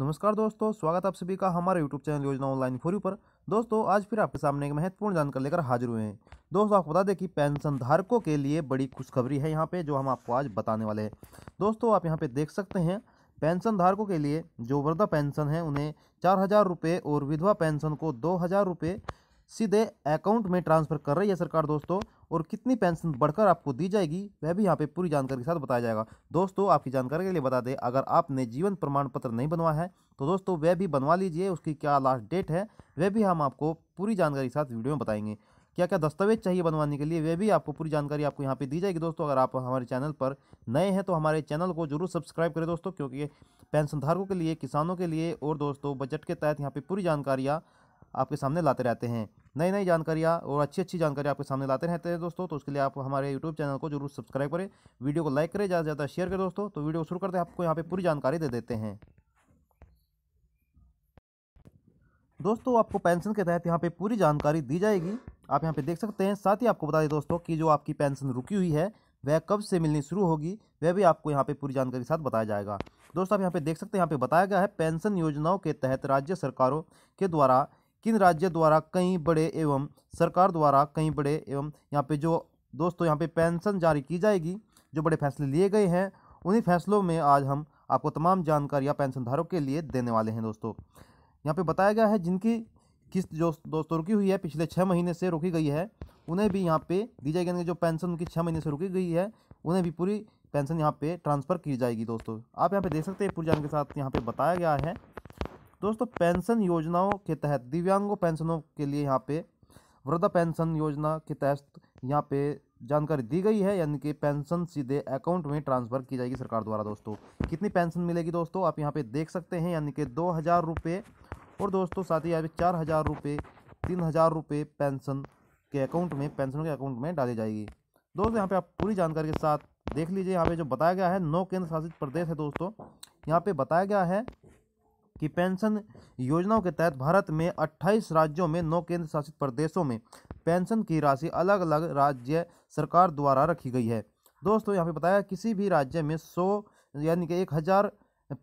नमस्कार दोस्तों स्वागत आप सभी का हमारे यूट्यूब चैनल योजना ऑनलाइन फोरी पर दोस्तों आज फिर आपके सामने एक महत्वपूर्ण जानकारी लेकर हाजिर हुए हैं दोस्तों आपको बता दें कि पेंशन धारकों के लिए बड़ी खुशखबरी है यहाँ पे जो हम आपको आज बताने वाले हैं दोस्तों आप यहाँ पे देख सकते हैं पेंशन धारकों के लिए जो वृद्धा पेंशन है उन्हें चार हज़ार रुपये और विधवा पेंशन को दो हज़ार रुपये सीधे अकाउंट में ट्रांसफ़र कर रही है सरकार दोस्तों और कितनी पेंशन बढ़कर आपको दी जाएगी वह भी यहाँ पे पूरी जानकारी के साथ बताया जाएगा दोस्तों आपकी जानकारी के लिए बता दें अगर आपने जीवन प्रमाण पत्र नहीं बनवा है तो दोस्तों वह भी बनवा लीजिए उसकी क्या लास्ट डेट है वह भी हम आपको पूरी जानकारी के साथ वीडियो में बताएंगे क्या क्या दस्तावेज चाहिए बनवाने के लिए वह भी आपको पूरी जानकारी आपको यहाँ पे दी जाएगी दोस्तों अगर आप हमारे चैनल पर नए हैं तो हमारे चैनल को जरूर सब्सक्राइब करें दोस्तों क्योंकि पेंशनधारकों के लिए किसानों के लिए और दोस्तों बजट के तहत यहाँ पे पूरी जानकारियाँ आपके सामने लाते रहते हैं नई नई जानकारियाँ और अच्छी अच्छी जानकारी आपके सामने लाते रहते हैं दोस्तों तो उसके लिए आप हमारे यूट्यूब चैनल को जरूर सब्सक्राइब करें वीडियो को लाइक करें ज़्यादा से ज़्यादा शेयर करें दोस्तों तो वीडियो शुरू करते हैं आपको यहाँ पर पूरी जानकारी दे देते हैं दोस्तों आपको पेंशन के तहत यहाँ पर पूरी जानकारी दी जाएगी आप यहाँ पर देख सकते हैं साथ ही आपको बता दें दोस्तों की जो आपकी पेंशन रुकी हुई है वह कब से मिलनी शुरू होगी वह भी आपको यहाँ पर पूरी जानकारी के साथ बताया जाएगा दोस्तों आप यहाँ पे देख सकते हैं यहाँ पे बताया गया है पेंशन योजनाओं के तहत राज्य सरकारों के द्वारा किन राज्य द्वारा कई बड़े एवं सरकार द्वारा कई बड़े एवं यहाँ पे जो दोस्तों यहाँ पे पेंशन जारी की जाएगी जो बड़े फैसले लिए गए हैं उन्हीं फैसलों में आज हम आपको तमाम जानकारियाँ पेंशनधारों के लिए देने वाले हैं दोस्तों यहाँ पे बताया गया है जिनकी किस्त जो दोस्तों रुकी हुई है पिछले छः महीने से रुकी गई है उन्हें भी यहाँ पे दी जाएगी जो पेंशन उनकी छः महीने से रुकी गई है उन्हें भी पूरी पेंशन यहाँ पे ट्रांसफ़र की जाएगी दोस्तों आप यहाँ पे देख सकते हैं पूरी जान के साथ यहाँ पे बताया गया है दोस्तों पेंशन योजनाओं के तहत दिव्यांगों पेंशनों के लिए यहाँ पे वृद्धा पेंशन योजना के तहत यहाँ पे जानकारी दी गई है यानी कि पेंशन सीधे अकाउंट में ट्रांसफ़र की जाएगी सरकार द्वारा दोस्तों कितनी पेंशन मिलेगी दोस्तों आप यहाँ पे देख सकते हैं यानी कि दो हज़ार रुपये और दोस्तों साथ ही यहाँ पे चार हज़ार रुपये तीन हज़ार रुपये पेंशन के अकाउंट में पेंशनों के अकाउंट में डाली जाएगी दोस्तों यहाँ पर आप पूरी जानकारी के साथ देख लीजिए यहाँ पर जो बताया गया है नौ केंद्र शासित प्रदेश है दोस्तों यहाँ पर बताया गया है कि पेंशन योजनाओं के तहत भारत में 28 राज्यों में नौ केंद्र शासित प्रदेशों में पेंशन की राशि अलग अलग राज्य सरकार द्वारा रखी गई है दोस्तों यहाँ पे बताया किसी भी राज्य में सौ यानी कि एक हज़ार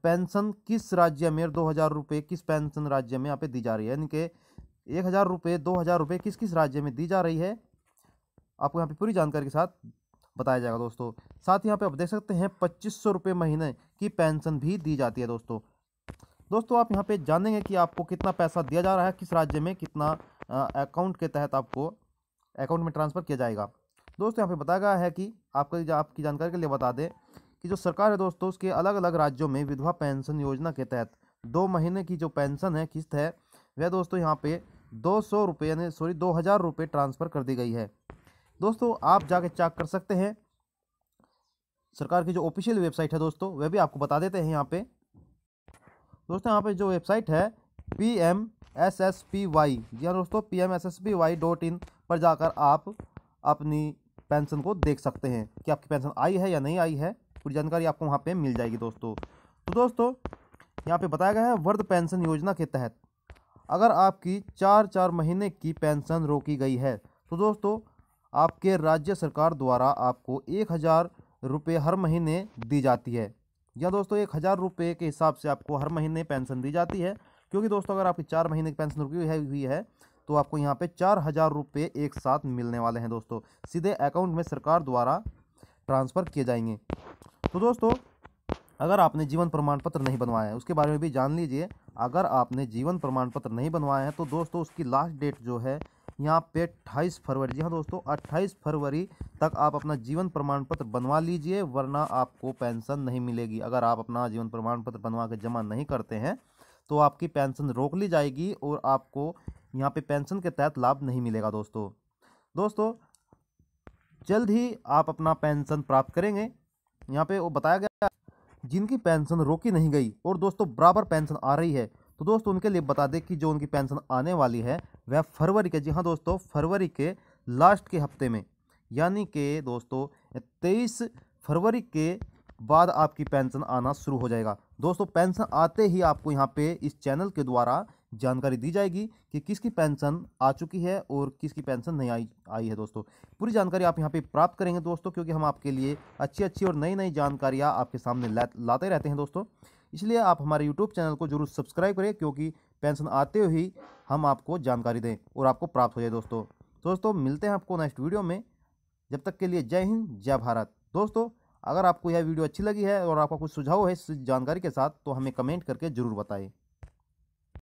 पेंशन किस राज्य में दो हज़ार रुपये किस पेंशन राज्य में यहाँ पे दी जा रही है यानी कि एक हज़ार रुपये दो हज़ार रुपये किस किस राज्य में दी जा रही है आपको यहाँ पे पूरी जानकारी के साथ बताया जाएगा दोस्तों साथ ही यहाँ पे आप देख सकते हैं पच्चीस सौ रुपये महीने की पेंशन भी दी जाती है दोस्तों दोस्तों आप यहाँ पे जानेंगे कि आपको कितना पैसा दिया जा रहा है किस राज्य में कितना अकाउंट के तहत आपको अकाउंट में ट्रांसफ़र किया जाएगा दोस्तों यहाँ पे बताया गया है कि आपको आपकी जानकारी के लिए बता दें कि जो सरकार है दोस्तों उसके अलग अलग राज्यों में विधवा पेंशन योजना के तहत दो महीने की जो पेंशन है किस्त है वह दोस्तों यहाँ पर दो सौ रुपये यानी सॉरी दो हज़ार रुपये ट्रांसफ़र कर दी गई है दोस्तों आप जाके चेक कर सकते हैं सरकार की जो ऑफिशियल वेबसाइट है दोस्तों वह भी आपको बता देते हैं यहाँ पर दोस्तों यहाँ पे जो वेबसाइट है P M S S P Y G हाँ दोस्तों P M S S P Y dot in पर जाकर आप अपनी पेंशन को देख सकते हैं कि आपकी पेंशन आई है या नहीं आई है पूरी जानकारी आपको वहाँ पे मिल जाएगी दोस्तों तो दोस्तों यहाँ पे बताया गया है वर्ध पेंशन योजना के तहत अगर आपकी चार चार महीने की पेंशन रोकी गई है तो दोस्तों आपके राज्य सरकार द्वारा आपको एक हज़ार रुपये हर महीने दी जाती है या दोस्तों एक हज़ार रुपये के हिसाब से आपको हर महीने पेंशन दी जाती है क्योंकि दोस्तों अगर आपकी चार महीने की पेंशन रुकी हुई है तो आपको यहाँ पे चार हज़ार रुपये एक साथ मिलने वाले हैं दोस्तों सीधे अकाउंट में सरकार द्वारा ट्रांसफ़र किए जाएंगे तो दोस्तों अगर आपने जीवन प्रमाण पत्र नहीं बनवाया है उसके बारे में भी जान लीजिए अगर आपने जीवन प्रमाण पत्र नहीं बनवाया है तो दोस्तों उसकी लास्ट डेट जो है यहाँ पे अट्ठाईस फरवरी जी हाँ दोस्तों अट्ठाईस फरवरी तक आप अपना जीवन प्रमाण पत्र बनवा लीजिए वरना आपको पेंशन नहीं मिलेगी अगर आप अपना जीवन प्रमाण पत्र बनवा के जमा नहीं करते हैं तो आपकी पेंशन रोक ली जाएगी और आपको यहाँ पे पेंशन के तहत लाभ नहीं मिलेगा दोस्तों दोस्तों जल्द ही आप अपना पेंशन प्राप्त करेंगे यहाँ पे वो बताया गया जिनकी पेंशन रोकी नहीं गई और दोस्तों बराबर पेंशन आ रही है तो दोस्तों उनके लिए बता दें कि जो उनकी पेंशन आने वाली है वह फरवरी के जी हाँ दोस्तों फरवरी के लास्ट के हफ्ते में यानी कि दोस्तों तेईस फरवरी के बाद आपकी पेंशन आना शुरू हो जाएगा दोस्तों पेंशन आते ही आपको यहाँ पे इस चैनल के द्वारा जानकारी दी जाएगी कि किसकी पेंशन आ चुकी है और किसकी पेंशन नहीं आई आई है दोस्तों पूरी जानकारी आप यहाँ पे प्राप्त करेंगे दोस्तों क्योंकि हम आपके लिए अच्छी अच्छी और नई नई जानकारियाँ आपके सामने लाते रहते हैं दोस्तों इसलिए आप हमारे यूट्यूब चैनल को जरूर सब्सक्राइब करें क्योंकि पेंशन आते ही हम आपको जानकारी दें और आपको प्राप्त हो जाए दोस्तों तो दोस्तों मिलते हैं आपको नेक्स्ट वीडियो में जब तक के लिए जय हिंद जय भारत दोस्तों अगर आपको यह वीडियो अच्छी लगी है और आपका कुछ सुझाव है इस जानकारी के साथ तो हमें कमेंट करके ज़रूर बताएं